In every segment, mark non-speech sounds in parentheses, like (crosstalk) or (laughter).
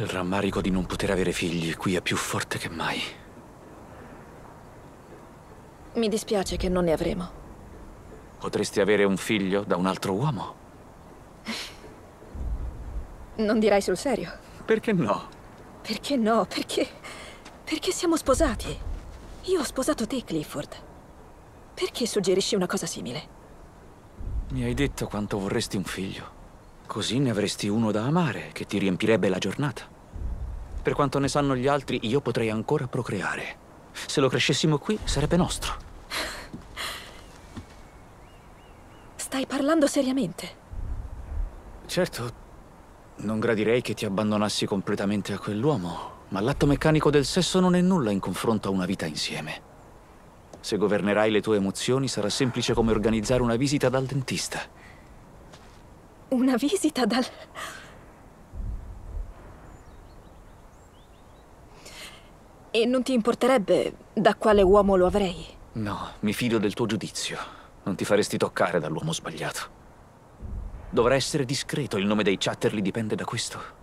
Il rammarico di non poter avere figli qui è più forte che mai. Mi dispiace che non ne avremo. Potresti avere un figlio da un altro uomo? (laughs) Non dirai sul serio. Perché no? Perché no? Perché... Perché siamo sposati? Io ho sposato te, Clifford. Perché suggerisci una cosa simile? Mi hai detto quanto vorresti un figlio. Così ne avresti uno da amare, che ti riempirebbe la giornata. Per quanto ne sanno gli altri, io potrei ancora procreare. Se lo crescessimo qui, sarebbe nostro. Stai parlando seriamente? Certo. Non gradirei che ti abbandonassi completamente a quell'uomo, ma l'atto meccanico del sesso non è nulla in confronto a una vita insieme. Se governerai le tue emozioni sarà semplice come organizzare una visita dal dentista. Una visita dal... E non ti importerebbe da quale uomo lo avrei? No, mi fido del tuo giudizio. Non ti faresti toccare dall'uomo sbagliato. Dovrà essere discreto, il nome dei Chatterley dipende da questo.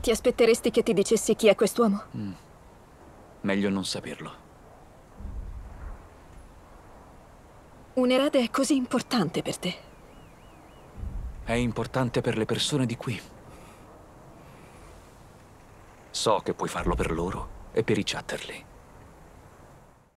Ti aspetteresti che ti dicessi chi è quest'uomo? Mm. Meglio non saperlo. Un'erede è così importante per te. È importante per le persone di qui. So che puoi farlo per loro e per i Chatterley.